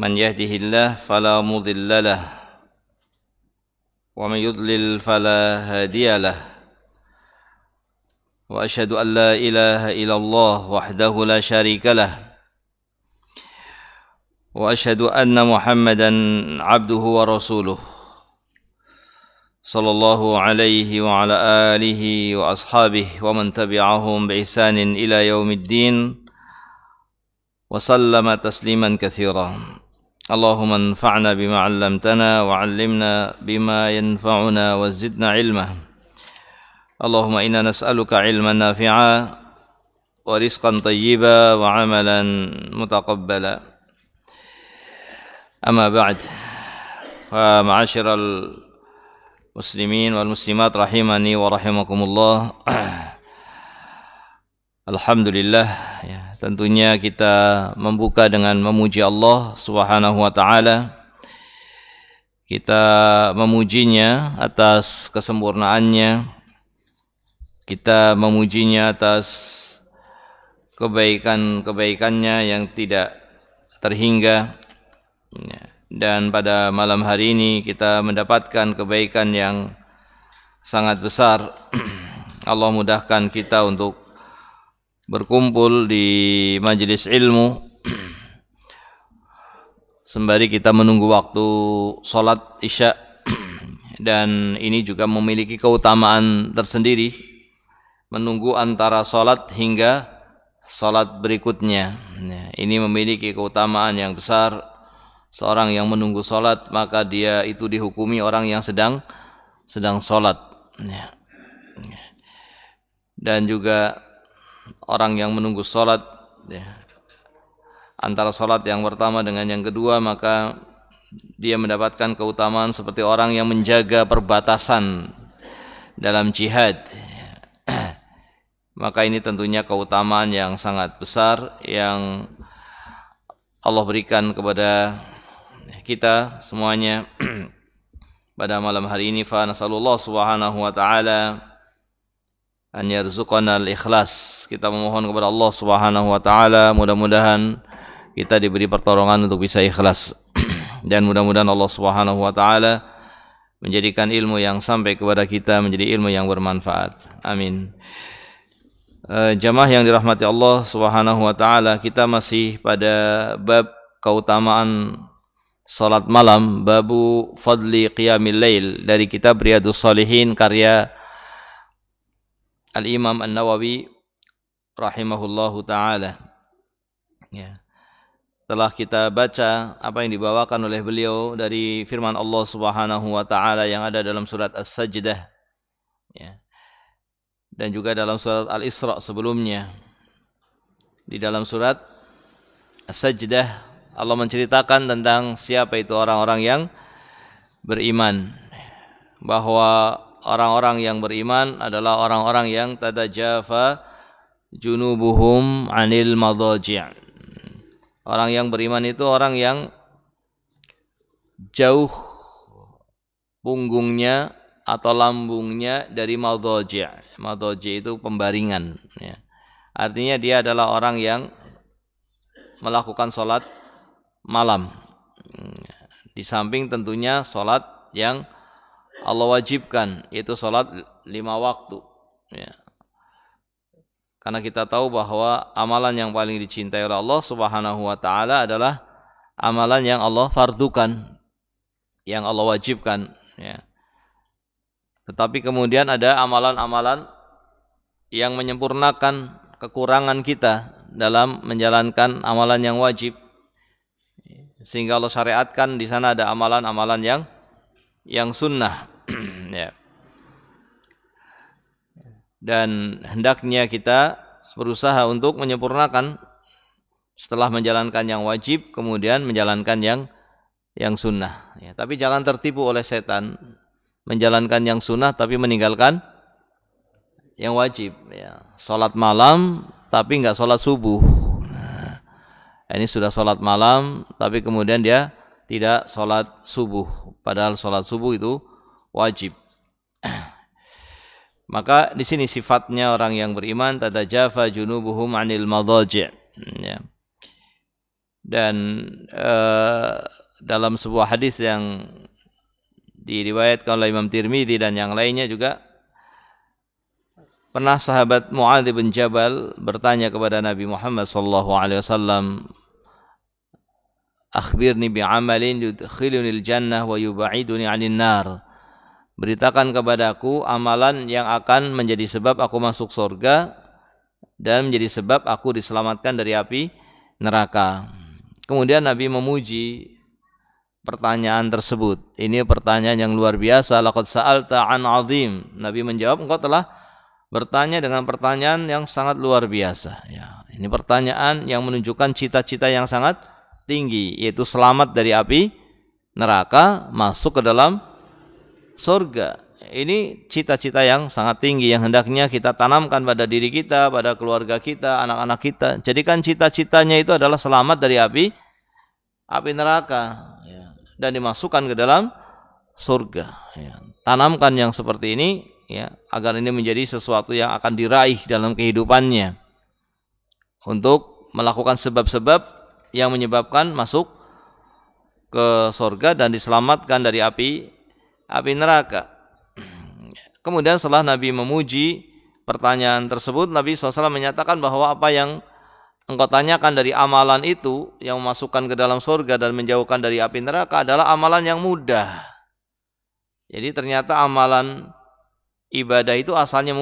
من يهده الله فلا مضل له ومن يضلل فلا هادي له واشهد ان لا اله الا الله وحده لا شريك له واشهد ان محمدا عبده ورسوله صلى الله عليه وعلى اله واصحابه ومن تبعهم باحسان الى يوم الدين وسلم تسليما كثيرا اللهم انفعنا بما علمتنا وعلمنا بما ينفعنا وزدنا علما اللهم إنا نسألك علما نافعا ورزقا طيبا وعملا متقبلا أما بعد فمعاشر المسلمين والمسلمات رحمني ورحمكم الله الحمد لله Tentunya kita membuka dengan memuji Allah Subhanahu wa taala. Kita memujinya atas kesempurnaannya. Kita memujinya atas kebaikan-kebaikannya yang tidak terhingga. Dan pada malam hari ini kita mendapatkan kebaikan yang sangat besar. Allah mudahkan kita untuk berkumpul di majelis ilmu sembari kita menunggu waktu sholat isya dan ini juga memiliki keutamaan tersendiri menunggu antara sholat hingga sholat berikutnya ya, ini memiliki keutamaan yang besar seorang yang menunggu sholat maka dia itu dihukumi orang yang sedang sedang sholat ya. dan juga orang yang menunggu sholat ya, antara sholat yang pertama dengan yang kedua maka dia mendapatkan keutamaan seperti orang yang menjaga perbatasan dalam jihad ya. maka ini tentunya keutamaan yang sangat besar yang Allah berikan kepada kita semuanya pada malam hari ini fa nasallallahu subhanahu wa taala an yarzuqana al-ikhlas. Kita memohon kepada Allah Subhanahu wa taala mudah-mudahan kita diberi pertolongan untuk bisa ikhlas. Dan mudah-mudahan Allah Subhanahu wa taala menjadikan ilmu yang sampai kepada kita menjadi ilmu yang bermanfaat. Amin. E, jamaah yang dirahmati Allah Subhanahu wa taala, kita masih pada bab keutamaan salat malam, babu fadli qiyamil lail dari kitab Riyadhus salihin karya Al-Imam An-Nawawi rahimahullahu taala. Ya. Telah kita baca apa yang dibawakan oleh beliau dari firman Allah Subhanahu wa taala yang ada dalam surat As-Sajdah. Ya. Dan juga dalam surat Al-Isra sebelumnya. Di dalam surat As-Sajdah Allah menceritakan tentang siapa itu orang-orang yang beriman bahwa orang-orang yang beriman adalah orang-orang yang tadajafa junubuhum anil madaji' Orang yang beriman itu orang yang jauh punggungnya atau lambungnya dari madaji'. Madaji' itu pembaringan ya. Artinya dia adalah orang yang melakukan solat malam. Hmm, ya. Di samping tentunya solat yang Allah wajibkan yaitu sholat lima waktu ya. karena kita tahu bahwa amalan yang paling dicintai oleh Allah subhanahu wa ta'ala adalah amalan yang Allah fardukan yang Allah wajibkan ya. tetapi kemudian ada amalan-amalan yang menyempurnakan kekurangan kita dalam menjalankan amalan yang wajib sehingga Allah syariatkan di sana ada amalan-amalan yang yang sunnah ya. dan hendaknya kita berusaha untuk menyempurnakan setelah menjalankan yang wajib kemudian menjalankan yang yang sunnah ya, tapi jangan tertipu oleh setan menjalankan yang sunnah tapi meninggalkan yang wajib ya salat malam tapi nggak salat subuh nah, ini sudah salat malam tapi kemudian dia tidak sholat subuh. Padahal sholat subuh itu wajib. Maka di sini sifatnya orang yang beriman tata jafa junubuhum anil madhaji. Ya. Dan e, dalam sebuah hadis yang diriwayatkan oleh Imam Tirmidzi dan yang lainnya juga Pernah sahabat Muadz bin Jabal bertanya kepada Nabi Muhammad sallallahu akhbirni bi amalin yudkhiluni al-jannah wa yubaiduni 'anil nar. Beritakan kepadaku amalan yang akan menjadi sebab aku masuk surga dan menjadi sebab aku diselamatkan dari api neraka. Kemudian Nabi memuji pertanyaan tersebut. Ini pertanyaan yang luar biasa. Laqad sa'alta an azim. Nabi menjawab, engkau telah bertanya dengan pertanyaan yang sangat luar biasa. Ya, ini pertanyaan yang menunjukkan cita-cita yang sangat tinggi yaitu selamat dari api neraka masuk ke dalam surga. Ini cita-cita yang sangat tinggi yang hendaknya kita tanamkan pada diri kita, pada keluarga kita, anak-anak kita. Jadikan cita-citanya itu adalah selamat dari api api neraka ya. dan dimasukkan ke dalam surga. Ya. Tanamkan yang seperti ini ya agar ini menjadi sesuatu yang akan diraih dalam kehidupannya untuk melakukan sebab-sebab yang menyebabkan masuk ke sorga dan diselamatkan dari api api neraka. Kemudian setelah Nabi memuji pertanyaan tersebut, Nabi SAW menyatakan bahwa apa yang engkau tanyakan dari amalan itu yang memasukkan ke dalam sorga dan menjauhkan dari api neraka adalah amalan yang mudah. Jadi ternyata amalan ibadah itu asalnya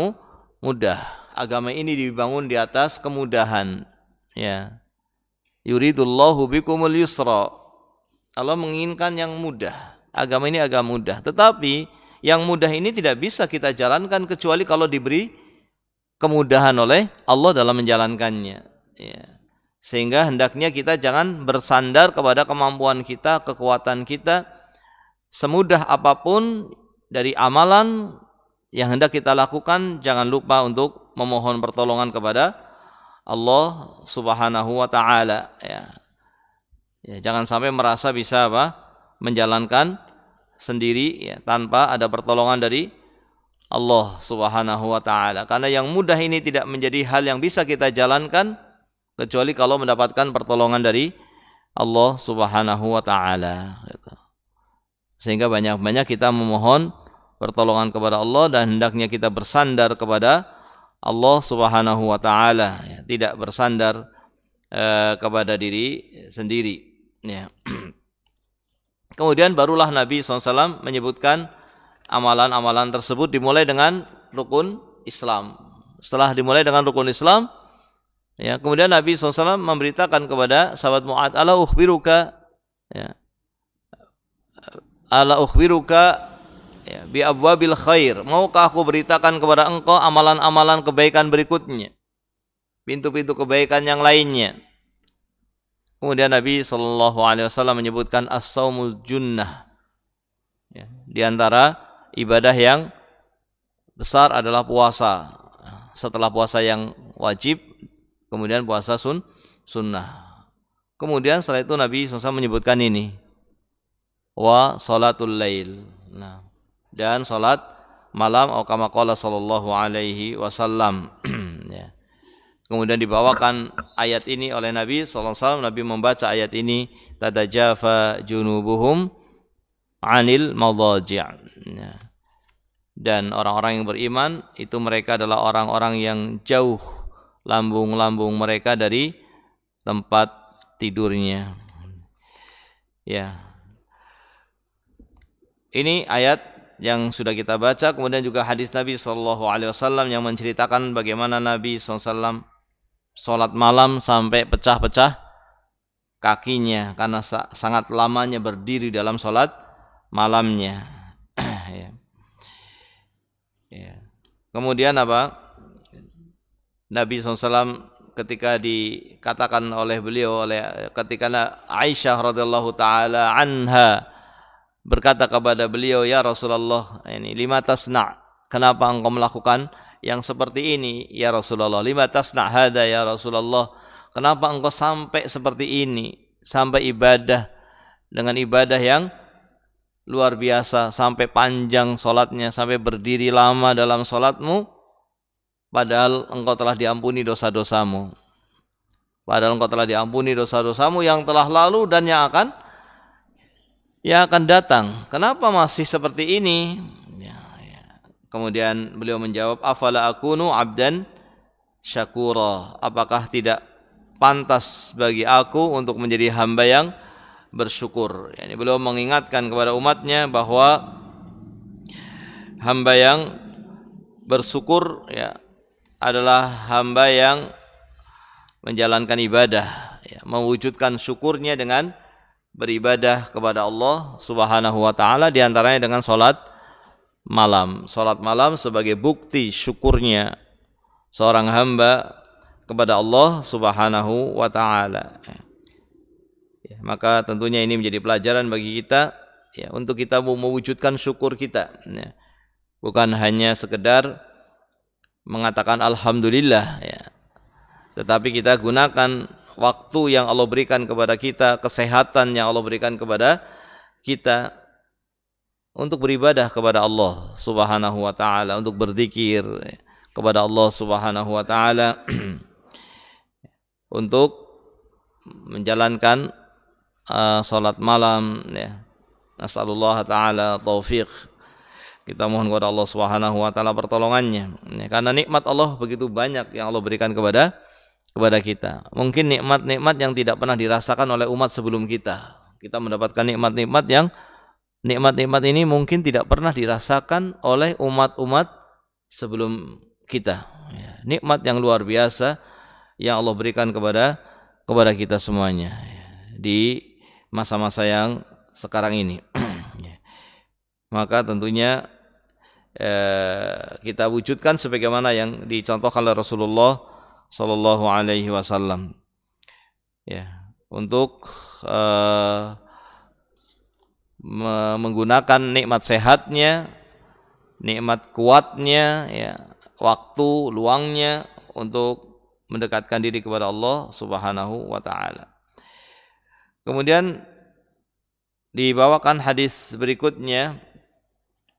mudah. Agama ini dibangun di atas kemudahan. Ya yuridullahu bikumul yusra. Allah menginginkan yang mudah. Agama ini agama mudah. Tetapi yang mudah ini tidak bisa kita jalankan kecuali kalau diberi kemudahan oleh Allah dalam menjalankannya. Ya. Sehingga hendaknya kita jangan bersandar kepada kemampuan kita, kekuatan kita, semudah apapun dari amalan yang hendak kita lakukan, jangan lupa untuk memohon pertolongan kepada Allah Subhanahu wa taala ya. ya. jangan sampai merasa bisa apa? menjalankan sendiri ya tanpa ada pertolongan dari Allah Subhanahu wa taala. Karena yang mudah ini tidak menjadi hal yang bisa kita jalankan kecuali kalau mendapatkan pertolongan dari Allah Subhanahu wa taala gitu. Sehingga banyak-banyak kita memohon pertolongan kepada Allah dan hendaknya kita bersandar kepada Allah Subhanahu wa taala ya, tidak bersandar eh, kepada diri sendiri ya. Kemudian barulah Nabi SAW menyebutkan amalan-amalan tersebut dimulai dengan rukun Islam. Setelah dimulai dengan rukun Islam, ya, kemudian Nabi SAW memberitakan kepada sahabat Mu'ad, ala ukhbiruka, ya, ala ukhbiruka ya, bi abwabil khair maukah aku beritakan kepada engkau amalan-amalan kebaikan berikutnya pintu-pintu kebaikan yang lainnya kemudian Nabi Shallallahu Alaihi Wasallam menyebutkan as-saumul junnah ya, di antara ibadah yang besar adalah puasa setelah puasa yang wajib kemudian puasa sun sunnah kemudian setelah itu Nabi SAW menyebutkan ini wa salatul lail nah dan salat malam atau kama qala sallallahu alaihi wasallam ya. Kemudian dibawakan ayat ini oleh Nabi sallallahu alaihi wasallam Nabi membaca ayat ini tadajafa junubuhum anil madaji' ya. Dan orang-orang yang beriman itu mereka adalah orang-orang yang jauh lambung-lambung mereka dari tempat tidurnya. Ya. Ini ayat yang sudah kita baca kemudian juga hadis Nabi Shallallahu Alaihi Wasallam yang menceritakan bagaimana Nabi SAW sholat malam sampai pecah-pecah kakinya karena sangat lamanya berdiri dalam sholat malamnya ya. Ya. kemudian apa Nabi SAW ketika dikatakan oleh beliau oleh ketika Aisyah radhiyallahu taala anha berkata kepada beliau, "Ya Rasulullah, ini lima tasna. Kenapa engkau melakukan yang seperti ini, ya Rasulullah? Lima tasna hada ya Rasulullah. Kenapa engkau sampai seperti ini, sampai ibadah dengan ibadah yang luar biasa sampai panjang solatnya sampai berdiri lama dalam solatmu padahal engkau telah diampuni dosa-dosamu padahal engkau telah diampuni dosa-dosamu yang telah lalu dan yang akan yang akan datang. Kenapa masih seperti ini? Ya, ya. Kemudian beliau menjawab, "Afala akunu abdan syakura?" Apakah tidak pantas bagi aku untuk menjadi hamba yang bersyukur? Ini beliau mengingatkan kepada umatnya bahwa hamba yang bersyukur ya adalah hamba yang menjalankan ibadah, ya, mewujudkan syukurnya dengan beribadah kepada Allah Subhanahu wa taala diantaranya dengan salat malam. Salat malam sebagai bukti syukurnya seorang hamba kepada Allah Subhanahu wa taala. Ya, maka tentunya ini menjadi pelajaran bagi kita ya untuk kita mewujudkan syukur kita ya. Bukan hanya sekedar mengatakan alhamdulillah ya. Tetapi kita gunakan waktu yang Allah berikan kepada kita, kesehatan yang Allah berikan kepada kita untuk beribadah kepada Allah Subhanahu wa taala, untuk berzikir kepada Allah Subhanahu wa taala, untuk menjalankan uh, salat malam ya. Nasallallahu taala taufik. Kita mohon kepada Allah Subhanahu wa taala pertolongannya. Ya, karena nikmat Allah begitu banyak yang Allah berikan kepada kepada kita. Mungkin nikmat-nikmat yang tidak pernah dirasakan oleh umat sebelum kita. Kita mendapatkan nikmat-nikmat yang nikmat-nikmat ini mungkin tidak pernah dirasakan oleh umat-umat sebelum kita. Ya, nikmat yang luar biasa yang Allah berikan kepada kepada kita semuanya ya, di masa-masa yang sekarang ini. Ya. Maka tentunya eh, kita wujudkan sebagaimana yang dicontohkan oleh Rasulullah Sallallahu Alaihi Wasallam ya untuk uh, menggunakan nikmat sehatnya, nikmat kuatnya, ya waktu luangnya untuk mendekatkan diri kepada Allah Subhanahu wa taala. Kemudian dibawakan hadis berikutnya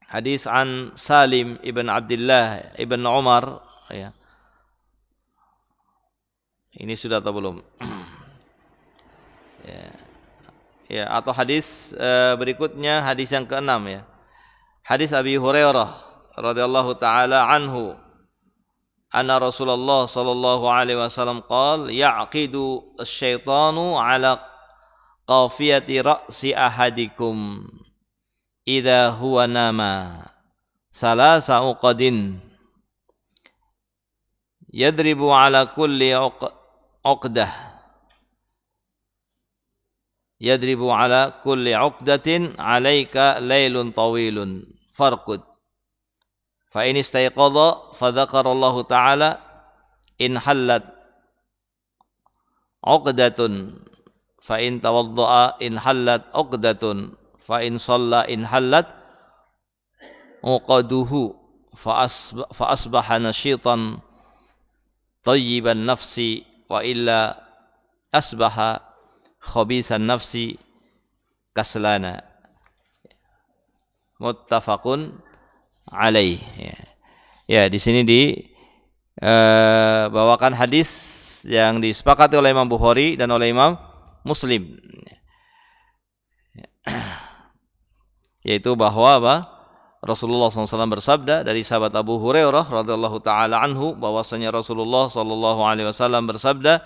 hadis an Salim ibn Abdullah ibn Umar ya ini sudah atau belum? ya. ya, atau hadis e, berikutnya hadis yang keenam ya. Hadis Abi Hurairah radhiyallahu taala anhu anna Rasulullah sallallahu alaihi wasallam qol ya'qidu asyaitanu ala qafiyati ra'si ahadikum idza huwa nama thalasa uqadin yadribu ala kulli uq عقدة يضرب على كل عقدة عليك ليل طويل فارقد فإن استيقظ فذكر الله تعالى إن حلت عقدة فإن توضأ إن حلت عقدة فإن صلى إن حلت عقده فأصبح نشيطا طيب النفس wa illa asbaha khabisan nafsi kaslana muttafaqun alaih ya, ya di sini di uh, bawakan hadis yang disepakati oleh Imam Bukhari dan oleh Imam Muslim ya. yaitu bahwa apa Rasulullah SAW bersabda dari sahabat Abu Hurairah radhiyallahu taala anhu bahwasanya Rasulullah sallallahu alaihi wasallam bersabda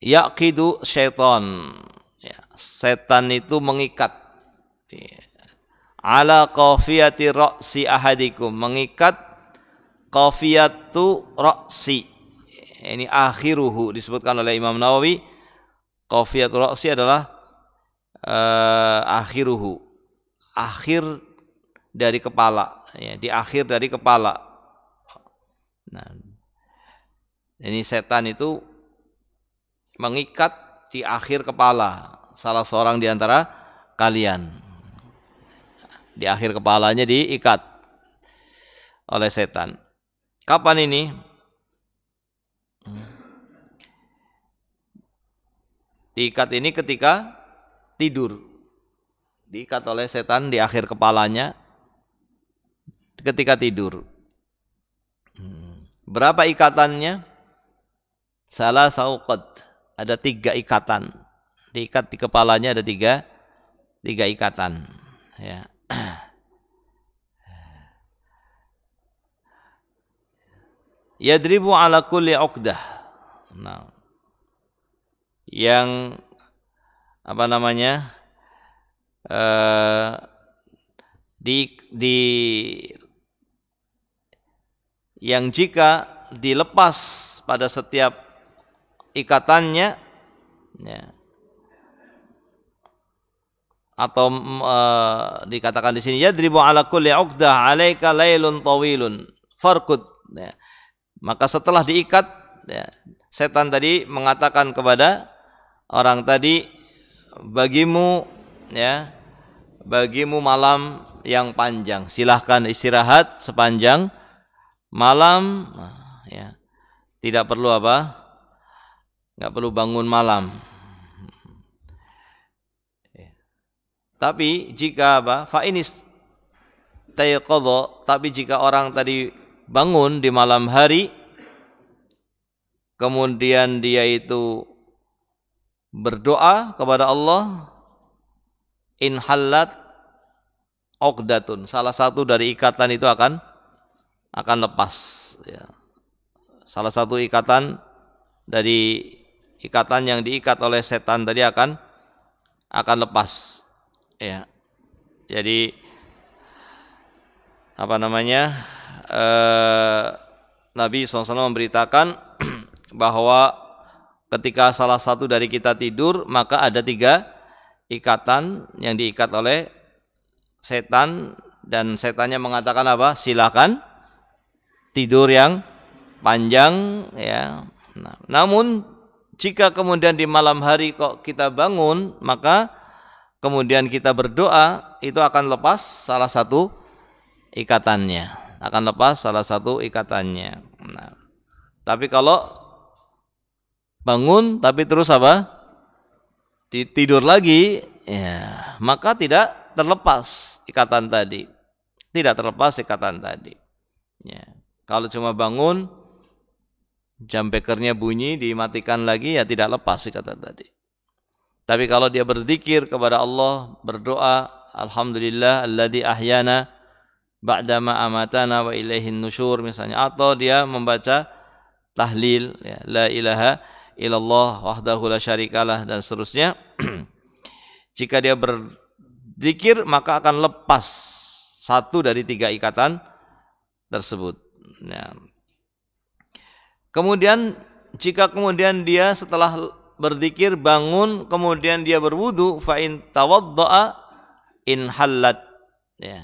yaqidu syaitan ya, setan itu mengikat ya. ala qafiyati ra'si ahadikum mengikat qafiyatu ra'si ya, ini akhiruhu disebutkan oleh Imam Nawawi qafiyatu ra'si adalah uh, akhiruhu akhir dari kepala ya, di akhir dari kepala nah ini setan itu mengikat di akhir kepala salah seorang di antara kalian di akhir kepalanya diikat oleh setan kapan ini diikat ini ketika tidur diikat oleh setan di akhir kepalanya ketika tidur. Hmm. Berapa ikatannya? Salah sauqat. Ada tiga ikatan. Diikat di kepalanya ada tiga, tiga ikatan. Ya. Yadribu ala kulli uqdah. Nah. Yang apa namanya? Eh, di di yang jika dilepas pada setiap ikatannya ya, atau e, dikatakan di sini yadribu ala kulli uqdah alaika lailun tawilun farkut ya. maka setelah diikat ya, setan tadi mengatakan kepada orang tadi bagimu ya bagimu malam yang panjang. Silahkan istirahat sepanjang malam nah, ya. Tidak perlu apa? nggak perlu bangun malam. Ya. Tapi jika apa? Fa ini tapi jika orang tadi bangun di malam hari kemudian dia itu berdoa kepada Allah Inhalat, okdatun. Salah satu dari ikatan itu akan akan lepas. Ya. Salah satu ikatan dari ikatan yang diikat oleh setan tadi akan akan lepas. Ya. Jadi apa namanya? Eh, Nabi SAW memberitakan bahwa ketika salah satu dari kita tidur maka ada tiga ikatan yang diikat oleh setan dan setannya mengatakan apa? Silakan tidur yang panjang ya. Nah, namun jika kemudian di malam hari kok kita bangun, maka kemudian kita berdoa itu akan lepas salah satu ikatannya, akan lepas salah satu ikatannya. Nah, tapi kalau bangun tapi terus apa? tidur lagi, ya, maka tidak terlepas ikatan tadi. Tidak terlepas ikatan tadi. Ya. Kalau cuma bangun, jam bekernya bunyi, dimatikan lagi, ya tidak lepas ikatan tadi. Tapi kalau dia berzikir kepada Allah, berdoa, Alhamdulillah, alladhi ahyana, ba'dama amatana wa ilaihin nusyur misalnya. Atau dia membaca tahlil, ya, la ilaha ilallah wahdahu la syarikalah dan seterusnya. Jika dia berzikir maka akan lepas satu dari tiga ikatan tersebut. Nah. Kemudian jika kemudian dia setelah berzikir bangun kemudian dia berwudu fa in tawaddaa in hallat ya.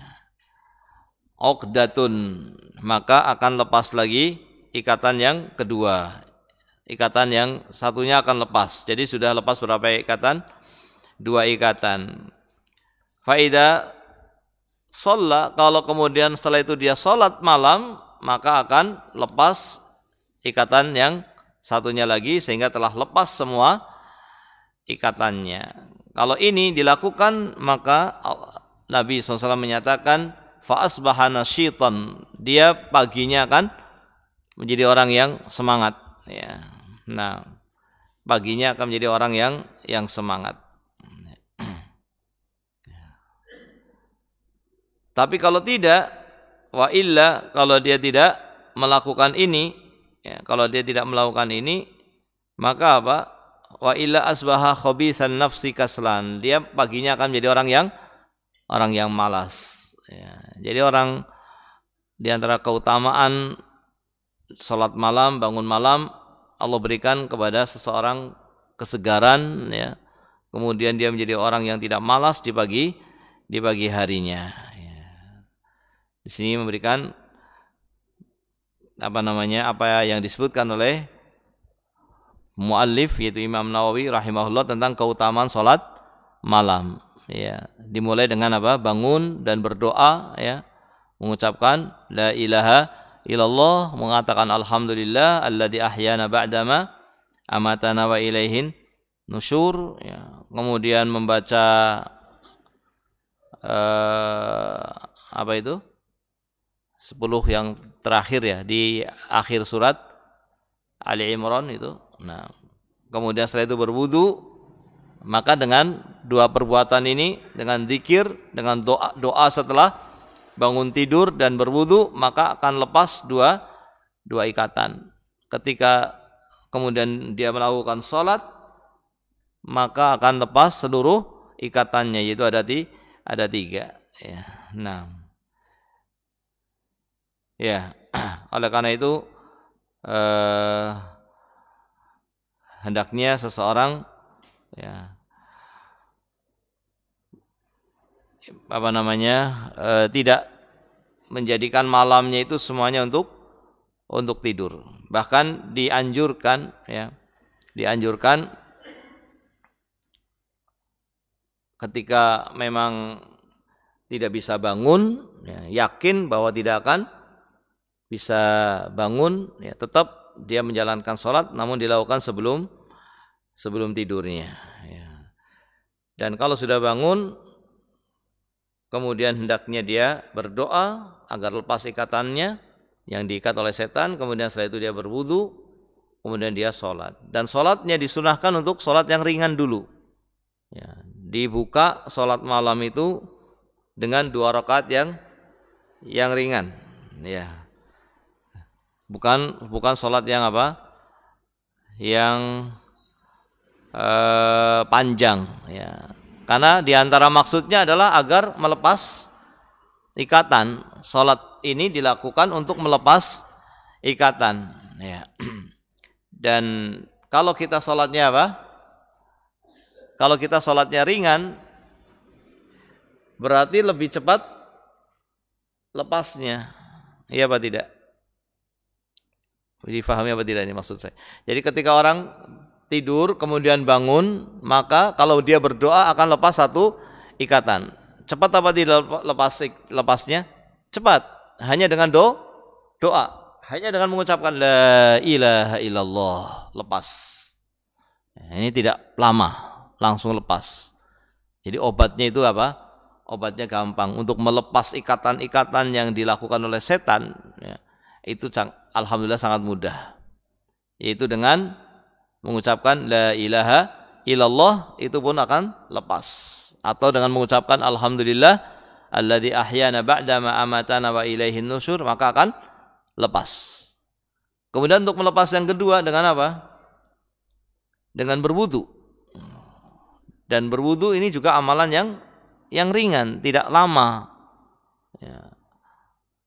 okdatun maka akan lepas lagi ikatan yang kedua ikatan yang satunya akan lepas. Jadi sudah lepas berapa ikatan? Dua ikatan. Faida sholat, kalau kemudian setelah itu dia sholat malam, maka akan lepas ikatan yang satunya lagi sehingga telah lepas semua ikatannya. Kalau ini dilakukan maka Nabi SAW menyatakan faasbahana syaitan dia paginya akan menjadi orang yang semangat ya Nah, paginya akan menjadi orang yang yang semangat. Tapi kalau tidak, wa illa kalau dia tidak melakukan ini, ya, kalau dia tidak melakukan ini, maka apa? Wa illa asbaha khobisan nafsi kaslan. Dia paginya akan menjadi orang yang orang yang malas. Ya, jadi orang di antara keutamaan sholat malam, bangun malam Allah berikan kepada seseorang kesegaran ya kemudian dia menjadi orang yang tidak malas di pagi di pagi harinya ya. di sini memberikan apa namanya apa yang disebutkan oleh muallif yaitu Imam Nawawi rahimahullah tentang keutamaan salat malam ya dimulai dengan apa bangun dan berdoa ya mengucapkan la ilaha ilallah mengatakan alhamdulillah alladzi ahyana ba'dama amatana wa ilaihin nusyur ya. kemudian membaca uh, apa itu 10 yang terakhir ya di akhir surat Ali Imran itu nah kemudian setelah itu berwudu maka dengan dua perbuatan ini dengan zikir dengan doa doa setelah bangun tidur dan berwudu maka akan lepas dua dua ikatan. Ketika kemudian dia melakukan sholat maka akan lepas seluruh ikatannya yaitu ada di ada tiga ya enam ya oleh karena itu eh, hendaknya seseorang ya apa namanya e, tidak menjadikan malamnya itu semuanya untuk untuk tidur. Bahkan dianjurkan ya, dianjurkan ketika memang tidak bisa bangun, ya, yakin bahwa tidak akan bisa bangun, ya, tetap dia menjalankan sholat, namun dilakukan sebelum sebelum tidurnya. Ya. Dan kalau sudah bangun, kemudian hendaknya dia berdoa agar lepas ikatannya yang diikat oleh setan, kemudian setelah itu dia berwudu, kemudian dia sholat. Dan sholatnya disunahkan untuk sholat yang ringan dulu. Ya, dibuka sholat malam itu dengan dua rakaat yang yang ringan. Ya, bukan bukan sholat yang apa? Yang eh, panjang. Ya, karena diantara maksudnya adalah agar melepas ikatan. Salat ini dilakukan untuk melepas ikatan. Ya. Dan kalau kita salatnya apa? Kalau kita salatnya ringan, berarti lebih cepat lepasnya. Iya apa tidak? Difahami apa tidak ini maksud saya? Jadi ketika orang tidur kemudian bangun, maka kalau dia berdoa akan lepas satu ikatan. Cepat apa tidak lepas lepasnya? Cepat. Hanya dengan do doa. Hanya dengan mengucapkan la ilaha illallah lepas. Ini tidak lama, langsung lepas. Jadi obatnya itu apa? Obatnya gampang untuk melepas ikatan-ikatan yang dilakukan oleh setan. Ya, itu alhamdulillah sangat mudah. Yaitu dengan mengucapkan la ilaha illallah itu pun akan lepas atau dengan mengucapkan alhamdulillah alladzi ahyana ba'da ma amatana wa ilaihi nusur maka akan lepas. Kemudian untuk melepas yang kedua dengan apa? Dengan berwudu. Dan berwudu ini juga amalan yang yang ringan, tidak lama. Ya.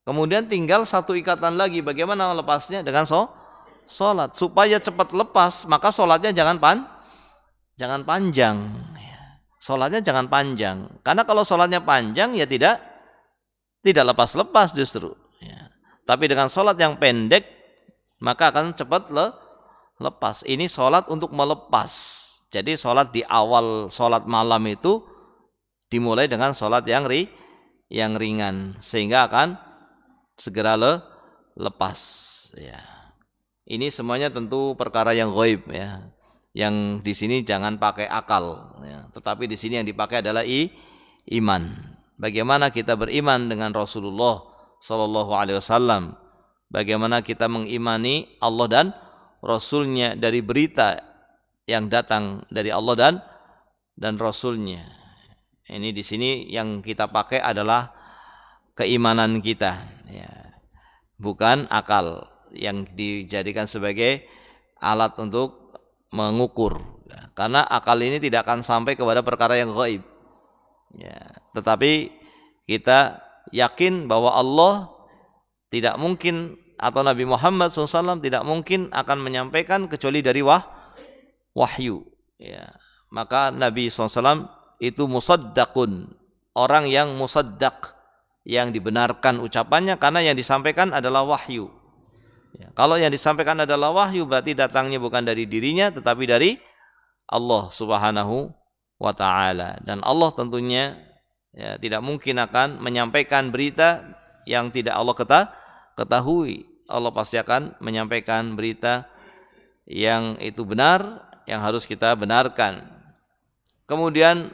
Kemudian tinggal satu ikatan lagi. Bagaimana melepasnya? Dengan so sholat supaya cepat lepas maka sholatnya jangan pan jangan panjang ya. sholatnya jangan panjang karena kalau sholatnya panjang ya tidak tidak lepas-lepas justru ya. tapi dengan sholat yang pendek maka akan cepat le lepas ini sholat untuk melepas jadi sholat di awal sholat malam itu dimulai dengan sholat yang ri yang ringan sehingga akan segera le lepas ya ini semuanya tentu perkara yang goib ya. Yang di sini jangan pakai akal ya. Tetapi di sini yang dipakai adalah i, iman. Bagaimana kita beriman dengan Rasulullah Shallallahu alaihi wasallam? Bagaimana kita mengimani Allah dan Rasulnya dari berita yang datang dari Allah dan dan Rasulnya. Ini di sini yang kita pakai adalah keimanan kita, ya. bukan akal yang dijadikan sebagai alat untuk mengukur. Ya, karena akal ini tidak akan sampai kepada perkara yang gaib. Ya, tetapi kita yakin bahwa Allah tidak mungkin atau Nabi Muhammad SAW tidak mungkin akan menyampaikan kecuali dari wah, wahyu. Ya. Maka Nabi SAW itu musaddaqun, orang yang musaddak, yang dibenarkan ucapannya karena yang disampaikan adalah wahyu. Ya. Kalau yang disampaikan adalah wahyu berarti datangnya bukan dari dirinya tetapi dari Allah Subhanahu wa taala dan Allah tentunya ya, tidak mungkin akan menyampaikan berita yang tidak Allah ketahui. Allah pasti akan menyampaikan berita yang itu benar yang harus kita benarkan. Kemudian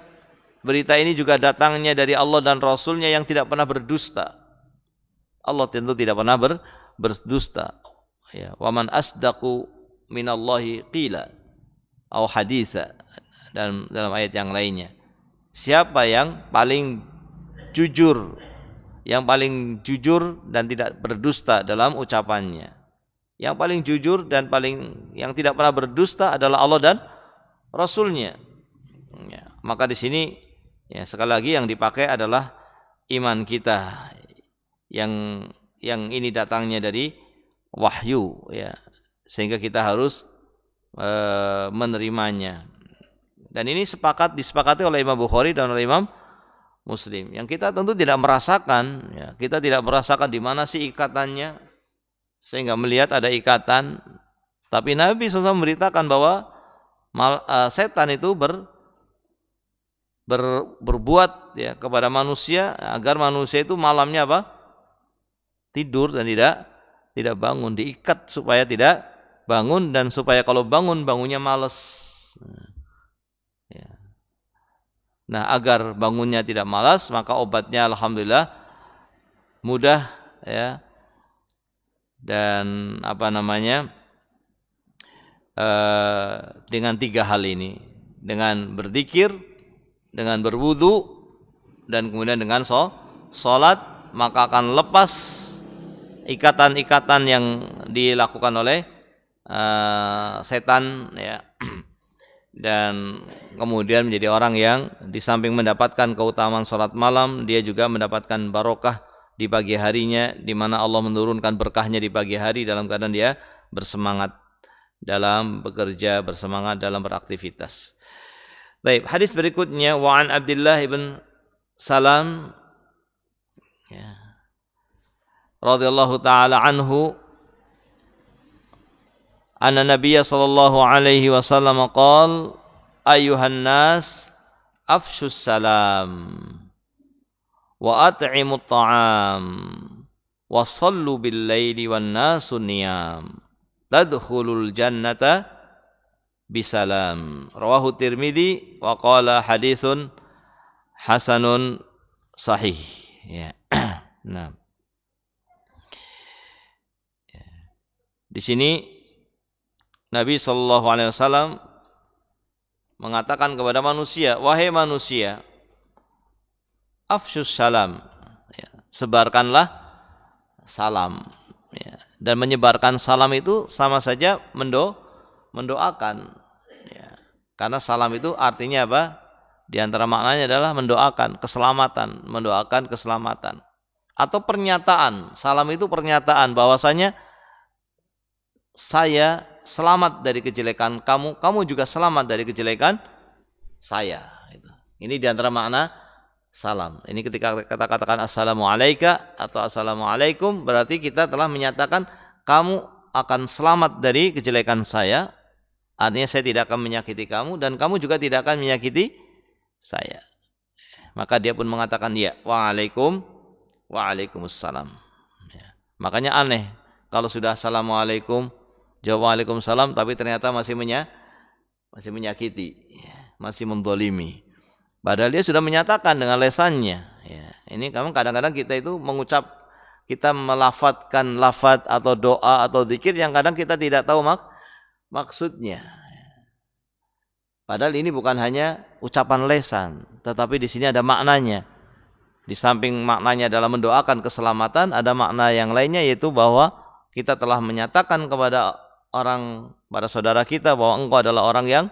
berita ini juga datangnya dari Allah dan Rasulnya yang tidak pernah berdusta. Allah tentu tidak pernah ber, berdusta ya waman asdaqu minallahi qila atau haditha dan dalam ayat yang lainnya siapa yang paling jujur yang paling jujur dan tidak berdusta dalam ucapannya yang paling jujur dan paling yang tidak pernah berdusta adalah Allah dan Rasulnya ya, maka di sini ya sekali lagi yang dipakai adalah iman kita yang yang ini datangnya dari wahyu ya sehingga kita harus e, menerimanya dan ini sepakat disepakati oleh Imam Bukhari dan oleh Imam Muslim yang kita tentu tidak merasakan ya kita tidak merasakan di mana sih ikatannya sehingga melihat ada ikatan tapi Nabi SAW memberitakan bahwa mal, e, setan itu ber, ber, berbuat ya kepada manusia agar manusia itu malamnya apa tidur dan tidak tidak bangun, diikat supaya tidak bangun dan supaya kalau bangun bangunnya males. Ya. Nah, agar bangunnya tidak malas, maka obatnya alhamdulillah mudah ya. Dan apa namanya? Eh, dengan tiga hal ini, dengan berzikir, dengan berwudu dan kemudian dengan sholat maka akan lepas ikatan-ikatan yang dilakukan oleh uh, setan ya dan kemudian menjadi orang yang di samping mendapatkan keutamaan sholat malam dia juga mendapatkan barokah di pagi harinya di mana Allah menurunkan berkahnya di pagi hari dalam keadaan dia bersemangat dalam bekerja bersemangat dalam beraktivitas. Baik, hadis berikutnya wa'an Abdullah ibn Salam ya. رضي الله تعالى عنه أن النبي صلى الله عليه وسلم قال أيها الناس أفشوا السلام وأطعموا الطعام وصلوا بالليل والناس نيام تدخل الجنة بسلام رواه الترمذي وقال حديث حسن صحيح نعم Di sini Nabi Shallallahu Alaihi Wasallam mengatakan kepada manusia, wahai manusia, afshus salam, ya, sebarkanlah salam. Ya. Dan menyebarkan salam itu sama saja mendo mendoakan. Ya. Karena salam itu artinya apa? Di antara maknanya adalah mendoakan keselamatan, mendoakan keselamatan. Atau pernyataan, salam itu pernyataan bahwasanya saya selamat dari kejelekan kamu, kamu juga selamat dari kejelekan saya. Gitu. Ini diantara makna salam. Ini ketika kata katakan assalamualaikum atau assalamualaikum berarti kita telah menyatakan kamu akan selamat dari kejelekan saya. Artinya saya tidak akan menyakiti kamu dan kamu juga tidak akan menyakiti saya. Maka dia pun mengatakan ya, waalaikum, waalaikumsalam. Ya. Makanya aneh kalau sudah assalamualaikum, Jawab Waalaikumsalam tapi ternyata masih menya masih menyakiti, ya, masih mendolimi. Padahal dia sudah menyatakan dengan lesannya. Ya, ini kamu kadang-kadang kita itu mengucap, kita melafatkan lafat atau doa atau zikir yang kadang kita tidak tahu mak maksudnya. Padahal ini bukan hanya ucapan lesan, tetapi di sini ada maknanya. Di samping maknanya dalam mendoakan keselamatan, ada makna yang lainnya yaitu bahwa kita telah menyatakan kepada orang pada saudara kita bahwa engkau adalah orang yang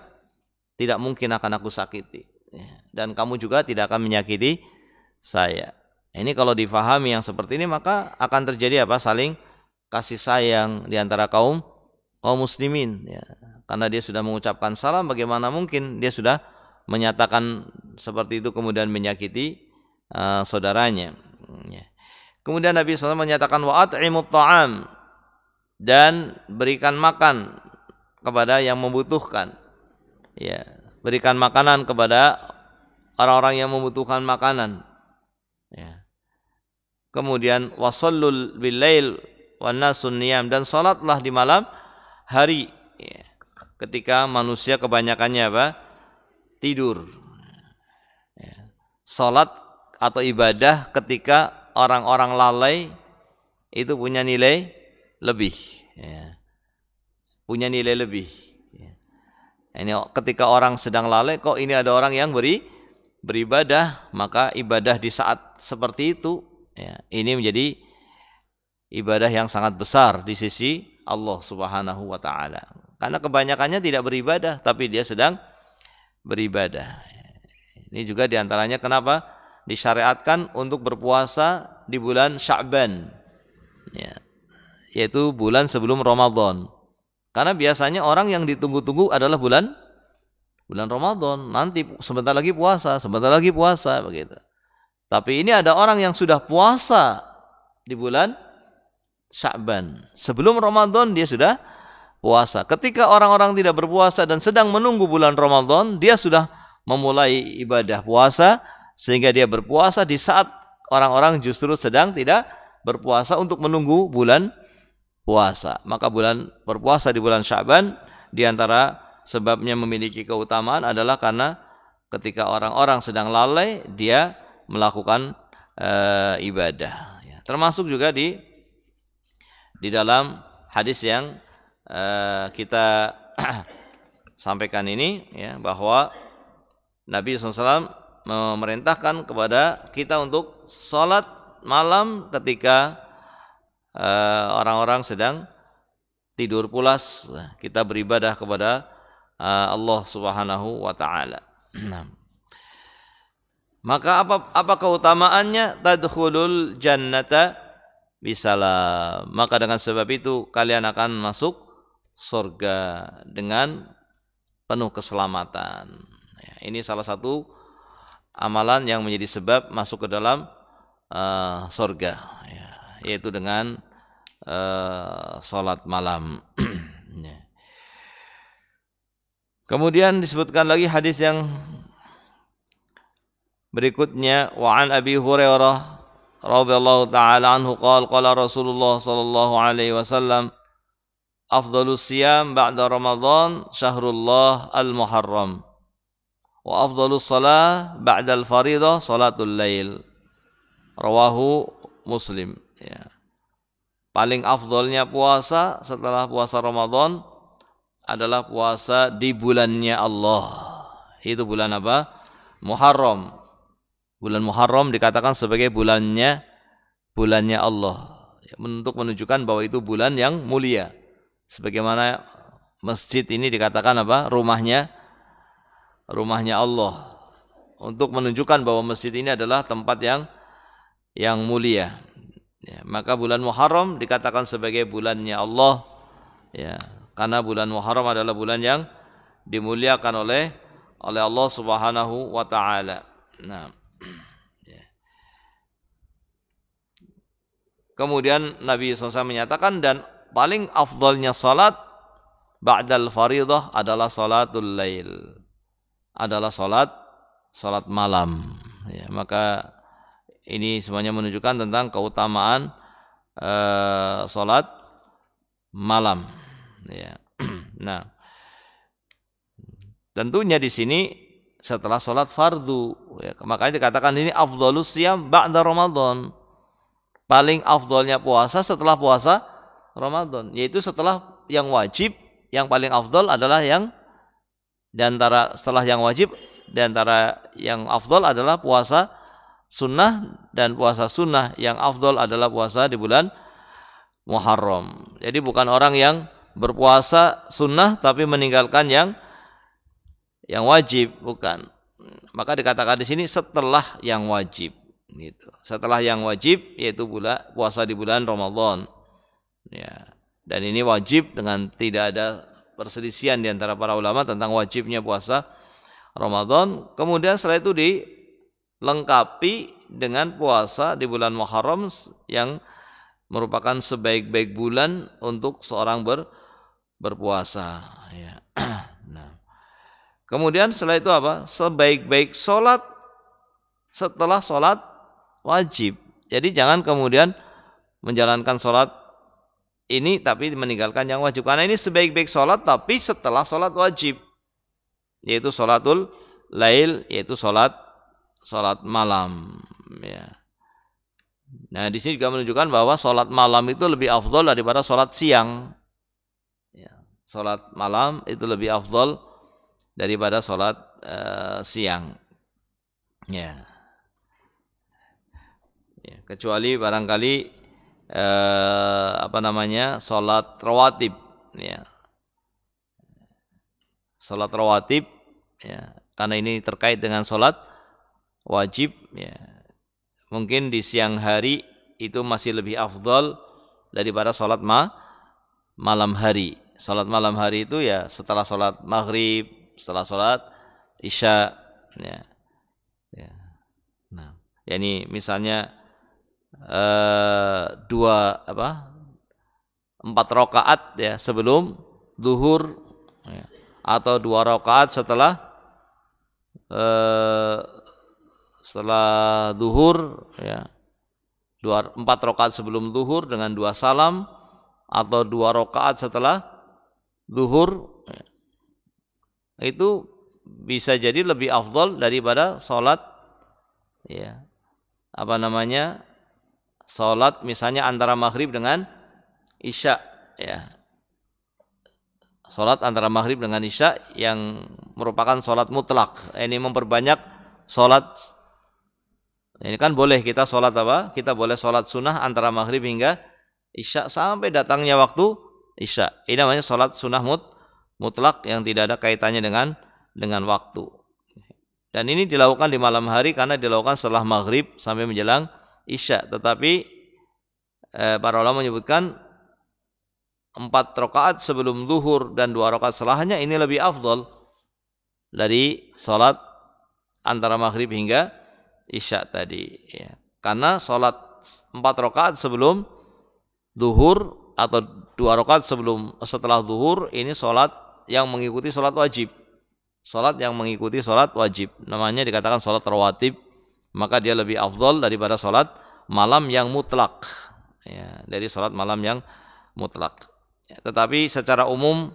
tidak mungkin akan aku sakiti ya, dan kamu juga tidak akan menyakiti saya. Ini kalau difahami yang seperti ini maka akan terjadi apa? Saling kasih sayang di antara kaum kaum muslimin ya. Karena dia sudah mengucapkan salam bagaimana mungkin dia sudah menyatakan seperti itu kemudian menyakiti uh, saudaranya. Ya. Kemudian Nabi SAW menyatakan imut ta'am dan berikan makan kepada yang membutuhkan. Ya, berikan makanan kepada orang-orang yang membutuhkan makanan. Ya. Kemudian wasallul bilail wan dan salatlah di malam hari ya. ketika manusia kebanyakannya apa? tidur. Ya. Salat atau ibadah ketika orang-orang lalai itu punya nilai lebih ya. punya nilai lebih ya. ini ketika orang sedang lalai kok ini ada orang yang beri beribadah maka ibadah di saat seperti itu ya, ini menjadi ibadah yang sangat besar di sisi Allah Subhanahu wa taala karena kebanyakannya tidak beribadah tapi dia sedang beribadah ini juga diantaranya kenapa disyariatkan untuk berpuasa di bulan Sya'ban. Ya yaitu bulan sebelum Ramadan. Karena biasanya orang yang ditunggu-tunggu adalah bulan bulan Ramadan. Nanti sebentar lagi puasa, sebentar lagi puasa begitu. Tapi ini ada orang yang sudah puasa di bulan Sya'ban. Sebelum Ramadan dia sudah puasa. Ketika orang-orang tidak berpuasa dan sedang menunggu bulan Ramadan, dia sudah memulai ibadah puasa sehingga dia berpuasa di saat orang-orang justru sedang tidak berpuasa untuk menunggu bulan puasa. Maka bulan berpuasa di bulan Syaban di antara sebabnya memiliki keutamaan adalah karena ketika orang-orang sedang lalai dia melakukan e, ibadah. Ya, termasuk juga di di dalam hadis yang e, kita sampaikan ini ya bahwa Nabi SAW memerintahkan kepada kita untuk sholat malam ketika Eh, orang-orang sedang tidur pulas kita beribadah kepada eh, Allah Subhanahu wa taala. Nah. Maka apa apa keutamaannya tadkhulul jannata bisalam. Maka dengan sebab itu kalian akan masuk surga dengan penuh keselamatan. Ya, ini salah satu amalan yang menjadi sebab masuk ke dalam uh, surga. Ya yaitu dengan uh, sholat malam. Ya. Kemudian disebutkan lagi hadis yang berikutnya wa an Abi Hurairah radhiyallahu taala anhu qala qala Rasulullah sallallahu alaihi wasallam afdhalus siyam ba'da Ramadan syahrullah al-Muharram wa afdhalus salah ba'da al-fariidhah salatul lail rawahu Muslim Ya. Paling afdolnya puasa setelah puasa Ramadan adalah puasa di bulannya Allah. Itu bulan apa? Muharram. Bulan Muharram dikatakan sebagai bulannya bulannya Allah. Ya, untuk menunjukkan bahwa itu bulan yang mulia. Sebagaimana masjid ini dikatakan apa? Rumahnya rumahnya Allah. Untuk menunjukkan bahwa masjid ini adalah tempat yang yang mulia. Ya, maka bulan Muharram dikatakan sebagai bulannya Allah. Ya, karena bulan Muharram adalah bulan yang dimuliakan oleh oleh Allah Subhanahu wa taala. Nah. Ya. Kemudian Nabi SAW menyatakan dan paling afdalnya salat ba'dal faridah adalah salatul lail. Adalah salat salat malam. Ya, maka ini semuanya menunjukkan tentang keutamaan uh, malam. Ya. nah, tentunya di sini setelah sholat fardu ya, makanya dikatakan ini afdolus siam ba'da Ramadan paling afdolnya puasa setelah puasa Ramadan yaitu setelah yang wajib yang paling afdol adalah yang diantara setelah yang wajib diantara yang afdol adalah puasa sunnah dan puasa sunnah yang afdol adalah puasa di bulan Muharram. Jadi bukan orang yang berpuasa sunnah tapi meninggalkan yang yang wajib, bukan. Maka dikatakan di sini setelah yang wajib gitu. Setelah yang wajib yaitu pula puasa di bulan Ramadan. Ya. Dan ini wajib dengan tidak ada perselisian di antara para ulama tentang wajibnya puasa Ramadan. Kemudian setelah itu di lengkapi dengan puasa di bulan Muharram yang merupakan sebaik-baik bulan untuk seorang ber, berpuasa. Ya. nah. Kemudian setelah itu apa? Sebaik-baik sholat setelah sholat wajib. Jadi jangan kemudian menjalankan sholat ini tapi meninggalkan yang wajib. Karena ini sebaik-baik sholat tapi setelah sholat wajib. Yaitu sholatul lail, yaitu sholat Sholat malam ya. Nah, di sini juga menunjukkan bahwa sholat malam itu lebih afdol daripada sholat siang. Ya, sholat malam itu lebih afdol daripada sholat uh, eh, siang. Ya. ya. Kecuali barangkali uh, apa namanya? sholat rawatib, ya. Sholat rawatib ya, karena ini terkait dengan sholat wajib ya mungkin di siang hari itu masih lebih afdol daripada sholat ma malam hari sholat malam hari itu ya setelah sholat maghrib setelah sholat isya ya, ya. nah yakni misalnya uh, dua apa empat rokaat ya sebelum duhur ya. atau dua rokaat setelah uh, setelah duhur, ya dua, empat rakaat sebelum duhur dengan dua salam atau dua rakaat setelah duhur ya, itu bisa jadi lebih afdol daripada sholat ya apa namanya sholat misalnya antara maghrib dengan isya ya sholat antara maghrib dengan isya yang merupakan sholat mutlak ini memperbanyak sholat Nah, ini kan boleh kita sholat apa? Kita boleh sholat sunnah antara maghrib hingga isya sampai datangnya waktu isya. Ini namanya sholat sunnah mut, mutlak yang tidak ada kaitannya dengan dengan waktu. Dan ini dilakukan di malam hari karena dilakukan setelah maghrib sampai menjelang isya. Tetapi eh, para ulama menyebutkan empat rakaat sebelum zuhur dan dua rakaat setelahnya ini lebih afdol dari sholat antara maghrib hingga isya tadi ya. Karena sholat empat rakaat sebelum duhur atau dua rakaat sebelum setelah duhur ini sholat yang mengikuti sholat wajib. Sholat yang mengikuti sholat wajib namanya dikatakan sholat rawatib maka dia lebih afdol daripada sholat malam yang mutlak ya, dari sholat malam yang mutlak. Ya, tetapi secara umum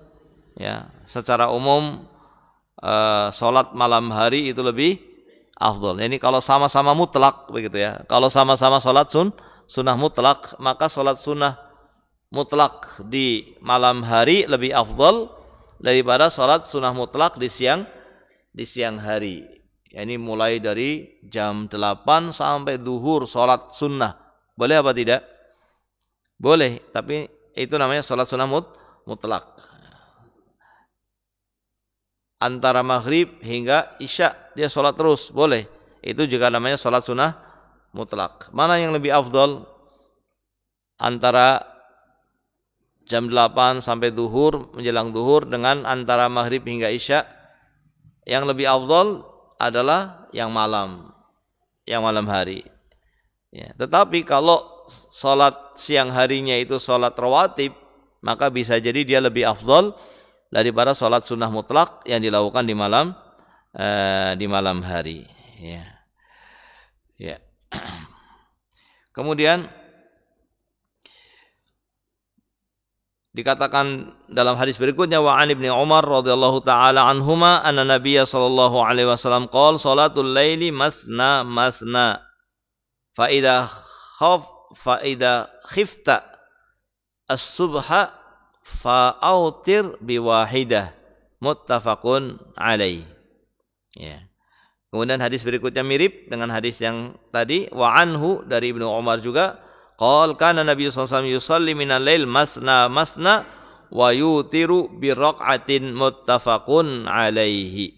ya secara umum eh, sholat malam hari itu lebih afdol. Ini kalau sama-sama mutlak begitu ya. Kalau sama-sama sholat sun, sunnah mutlak, maka sholat sunnah mutlak di malam hari lebih afdol daripada sholat sunnah mutlak di siang di siang hari. ini mulai dari jam 8 sampai duhur sholat sunnah. Boleh apa tidak? Boleh, tapi itu namanya sholat sunnah mutlak antara maghrib hingga isya dia sholat terus boleh itu juga namanya sholat sunnah mutlak mana yang lebih afdol antara jam 8 sampai duhur menjelang duhur dengan antara maghrib hingga isya yang lebih afdol adalah yang malam yang malam hari ya. tetapi kalau sholat siang harinya itu sholat rawatib maka bisa jadi dia lebih afdol daripada sholat sunnah mutlak yang dilakukan di malam uh, di malam hari. Ya. Ya. Kemudian dikatakan dalam hadis berikutnya wa an ibni Umar radhiyallahu taala anhuma anna nabiyya sallallahu alaihi wasallam qol salatul laili masna masna fa idza khaf fa idza khifta as-subha fa'autir biwahidah muttafaqun alaih. Ya. Kemudian hadis berikutnya mirip dengan hadis yang tadi wa anhu dari Ibnu Umar juga qol kana Nabi sallallahu alaihi wasallam yusalli minal lail masna masna wa yutiru bi raq'atin muttafaqun alaihi.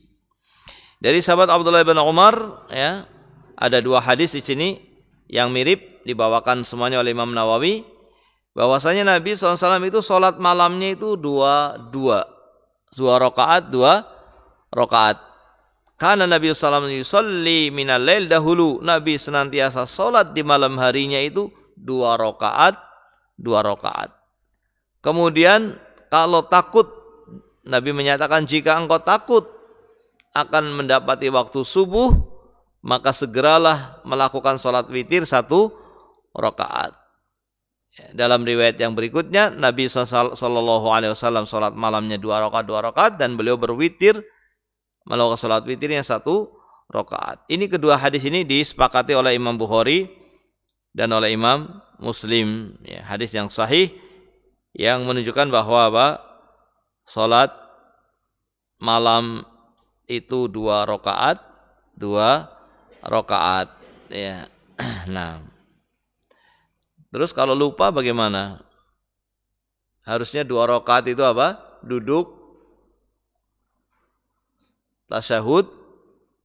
Dari sahabat Abdullah bin Umar ya, ada dua hadis di sini yang mirip dibawakan semuanya oleh Imam Nawawi bahwasanya Nabi SAW itu sholat malamnya itu dua dua dua rakaat dua rakaat karena Nabi SAW yusalli minal lail dahulu Nabi senantiasa sholat di malam harinya itu dua rakaat dua rakaat kemudian kalau takut Nabi menyatakan jika engkau takut akan mendapati waktu subuh maka segeralah melakukan sholat witir satu rakaat dalam riwayat yang berikutnya Nabi Shallallahu Alaihi Wasallam sholat malamnya dua rakaat dua rakaat dan beliau berwitir melakukan sholat witirnya satu rakaat. Ini kedua hadis ini disepakati oleh Imam Bukhari dan oleh Imam Muslim. Ya, hadis yang sahih yang menunjukkan bahwa apa? Sholat malam itu dua rakaat, dua rakaat. Ya, nah. Terus kalau lupa bagaimana? Harusnya dua rokat itu apa? Duduk, tasyahud,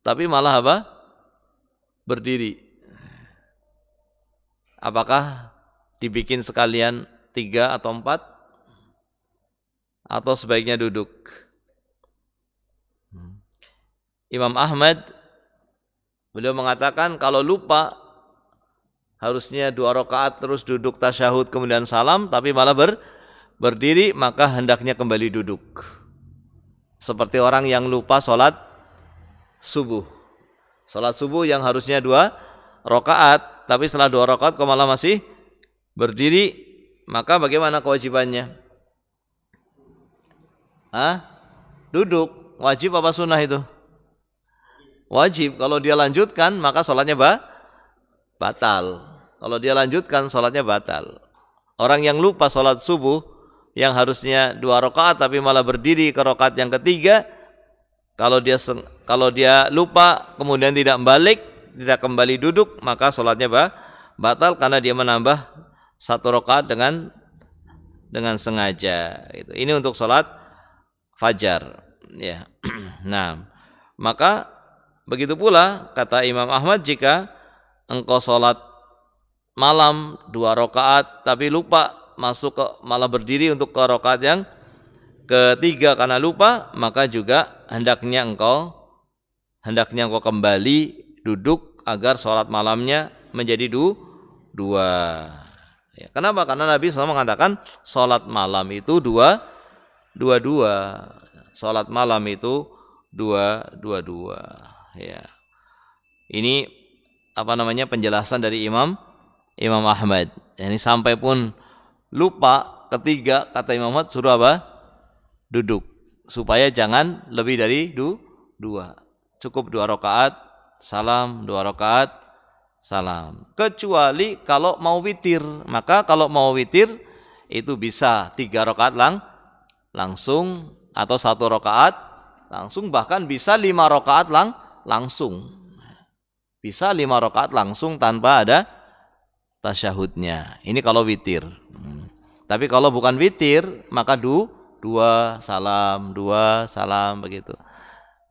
tapi malah apa? Berdiri. Apakah dibikin sekalian tiga atau empat? Atau sebaiknya duduk? Hmm. Imam Ahmad beliau mengatakan kalau lupa harusnya dua rakaat terus duduk tasyahud kemudian salam tapi malah ber, berdiri maka hendaknya kembali duduk seperti orang yang lupa sholat subuh sholat subuh yang harusnya dua rakaat tapi setelah dua rakaat kok malah masih berdiri maka bagaimana kewajibannya Hah? duduk wajib apa sunnah itu wajib kalau dia lanjutkan maka sholatnya bah batal kalau dia lanjutkan sholatnya batal. Orang yang lupa sholat subuh yang harusnya dua rakaat tapi malah berdiri ke rakaat yang ketiga, kalau dia kalau dia lupa kemudian tidak balik, tidak kembali duduk, maka sholatnya batal karena dia menambah satu rakaat dengan dengan sengaja. Gitu. Ini untuk sholat fajar. Ya. nah, maka begitu pula kata Imam Ahmad jika engkau sholat malam dua rokaat tapi lupa masuk ke malah berdiri untuk ke rokaat yang ketiga karena lupa maka juga hendaknya engkau hendaknya engkau kembali duduk agar sholat malamnya menjadi du, dua ya, kenapa karena Nabi SAW mengatakan sholat malam itu dua dua dua sholat malam itu dua dua dua ya ini apa namanya penjelasan dari Imam Imam Ahmad. Ini sampai pun lupa ketiga kata Imam Ahmad suruh apa? Duduk supaya jangan lebih dari du, dua. Cukup dua rakaat, salam, dua rakaat, salam. Kecuali kalau mau witir, maka kalau mau witir itu bisa tiga rakaat lang langsung atau satu rakaat langsung bahkan bisa lima rakaat lang langsung bisa lima rakaat langsung tanpa ada tasyahudnya. Ini kalau witir. Hmm. Tapi kalau bukan witir, maka du, dua salam, dua salam begitu.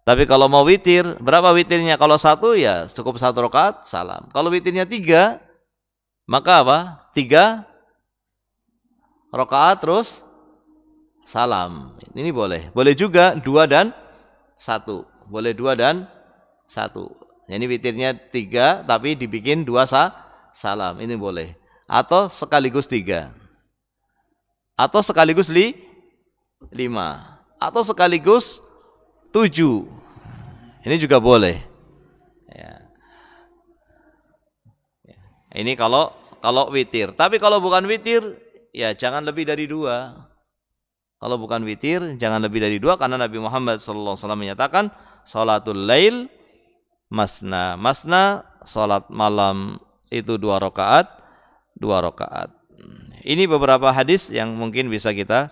Tapi kalau mau witir, berapa witirnya? Kalau satu ya cukup satu rokat salam. Kalau witirnya tiga, maka apa? Tiga rokaat terus salam. Ini boleh. Boleh juga dua dan satu. Boleh dua dan satu. Ini witirnya tiga, tapi dibikin dua sah salam ini boleh atau sekaligus tiga atau sekaligus li lima atau sekaligus tujuh ini juga boleh ya. ya. ini kalau kalau witir tapi kalau bukan witir ya jangan lebih dari dua kalau bukan witir jangan lebih dari dua karena Nabi Muhammad SAW menyatakan salatul lail masna masna salat malam itu dua rakaat, dua rakaat. Ini beberapa hadis yang mungkin bisa kita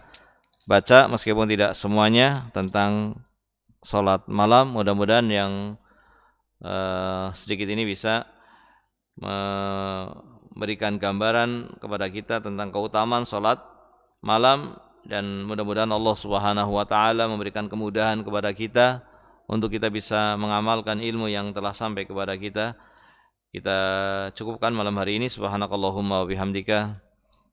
baca meskipun tidak semuanya tentang sholat malam. Mudah-mudahan yang uh, sedikit ini bisa memberikan gambaran kepada kita tentang keutamaan sholat malam dan mudah-mudahan Allah Subhanahu wa taala memberikan kemudahan kepada kita untuk kita bisa mengamalkan ilmu yang telah sampai kepada kita. Kita cukupkan malam hari ini subhanakallahumma wa bihamdika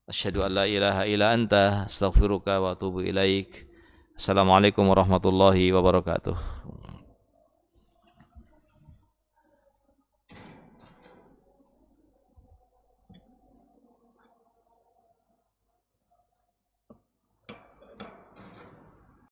asyhadu an la ilaha illa anta astaghfiruka wa atubu ilaik. Assalamualaikum warahmatullahi wabarakatuh.